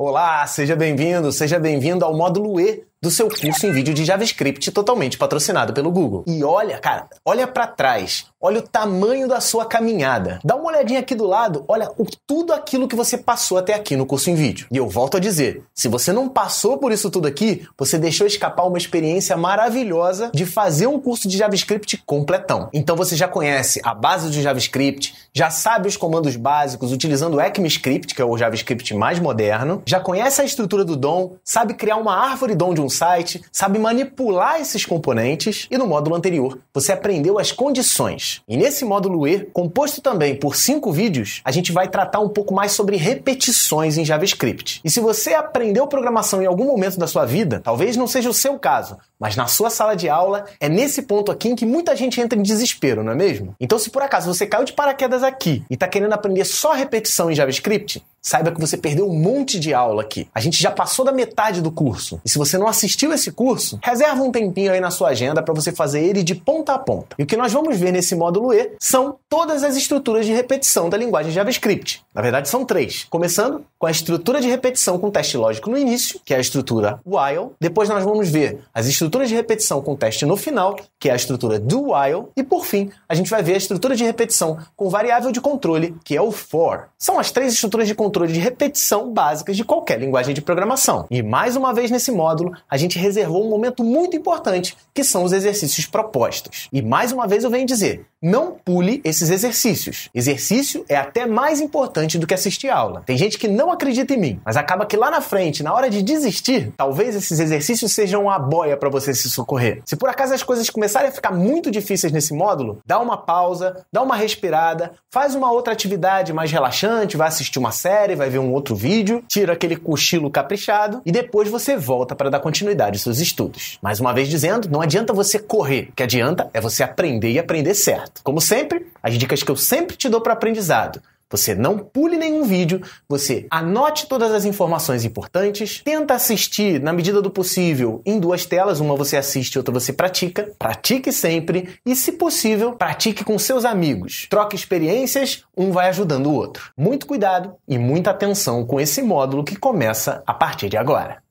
Olá, seja bem-vindo, seja bem-vindo ao módulo E do seu curso em vídeo de JavaScript totalmente patrocinado pelo Google. E olha, cara, olha para trás, olha o tamanho da sua caminhada. Dá uma olhadinha aqui do lado, olha o, tudo aquilo que você passou até aqui no curso em vídeo. E eu volto a dizer, se você não passou por isso tudo aqui, você deixou escapar uma experiência maravilhosa de fazer um curso de JavaScript completão. Então você já conhece a base do JavaScript, já sabe os comandos básicos utilizando o ECMAScript, que é o JavaScript mais moderno, já conhece a estrutura do DOM, sabe criar uma árvore DOM de um um site, sabe manipular esses componentes e no módulo anterior você aprendeu as condições. E nesse módulo E, composto também por cinco vídeos, a gente vai tratar um pouco mais sobre repetições em JavaScript. E se você aprendeu programação em algum momento da sua vida, talvez não seja o seu caso, mas na sua sala de aula é nesse ponto aqui em que muita gente entra em desespero, não é mesmo? Então, se por acaso você caiu de paraquedas aqui e está querendo aprender só repetição em JavaScript, Saiba que você perdeu um monte de aula aqui. A gente já passou da metade do curso. E se você não assistiu esse curso, reserva um tempinho aí na sua agenda para você fazer ele de ponta a ponta. E o que nós vamos ver nesse módulo E são todas as estruturas de repetição da linguagem JavaScript. Na verdade, são três. Começando com a estrutura de repetição com teste lógico no início, que é a estrutura while. Depois nós vamos ver as estruturas de repetição com teste no final, que é a estrutura do while. E por fim, a gente vai ver a estrutura de repetição com variável de controle, que é o for. São as três estruturas de controle controle de repetição básicas de qualquer linguagem de programação. E mais uma vez nesse módulo, a gente reservou um momento muito importante, que são os exercícios propostos. E mais uma vez eu venho dizer, não pule esses exercícios. Exercício é até mais importante do que assistir aula. Tem gente que não acredita em mim, mas acaba que lá na frente, na hora de desistir, talvez esses exercícios sejam a boia para você se socorrer. Se por acaso as coisas começarem a ficar muito difíceis nesse módulo, dá uma pausa, dá uma respirada, faz uma outra atividade mais relaxante, vai assistir uma série, vai ver um outro vídeo, tira aquele cochilo caprichado e depois você volta para dar continuidade aos seus estudos. Mais uma vez dizendo, não adianta você correr, o que adianta é você aprender e aprender certo certo. Como sempre, as dicas que eu sempre te dou para aprendizado. Você não pule nenhum vídeo, você anote todas as informações importantes, tenta assistir na medida do possível em duas telas, uma você assiste, outra você pratica. Pratique sempre e, se possível, pratique com seus amigos. Troque experiências, um vai ajudando o outro. Muito cuidado e muita atenção com esse módulo que começa a partir de agora.